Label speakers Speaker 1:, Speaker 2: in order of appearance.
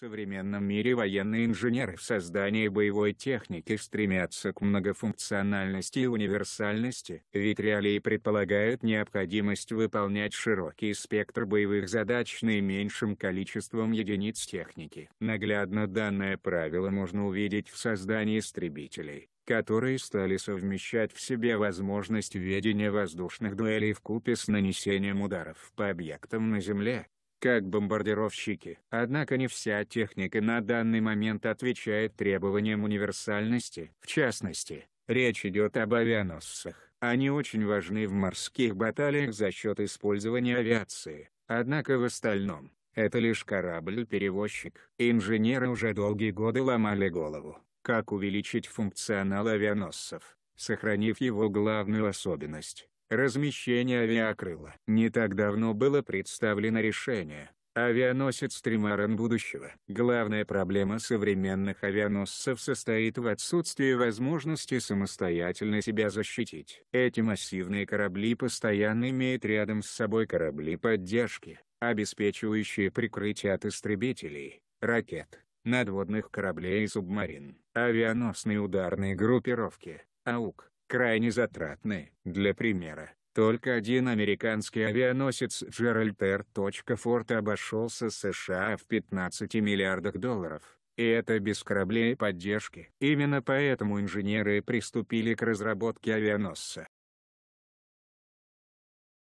Speaker 1: современном мире военные инженеры в создании боевой техники стремятся к многофункциональности и универсальности, ведь реалии предполагают необходимость выполнять широкий спектр боевых задач наименьшим количеством единиц
Speaker 2: техники.
Speaker 1: Наглядно данное правило можно увидеть в создании истребителей которые стали совмещать в себе возможность ведения воздушных дуэлей в купе с нанесением ударов по объектам на земле, как бомбардировщики. Однако не вся техника на данный момент отвечает требованиям универсальности. В частности, речь идет об авианосцах. Они очень важны в морских баталиях за счет использования авиации. Однако в остальном, это лишь корабль-перевозчик. Инженеры уже долгие годы ломали голову, как увеличить функционал авианосцев, сохранив его главную особенность Размещение авиакрыла. Не так давно было представлено решение. Авианосец «Тримаран будущего». Главная проблема современных авианосцев состоит в отсутствии возможности самостоятельно себя защитить. Эти массивные корабли постоянно имеют рядом с собой корабли поддержки, обеспечивающие прикрытие от истребителей, ракет, надводных кораблей и субмарин. Авианосные ударные группировки, АУК, крайне затратны. Для примера, только один американский авианосец Джеральд Р. Форд обошелся США в 15 миллиардах долларов. И это без кораблей поддержки. Именно поэтому инженеры приступили к разработке авианосца.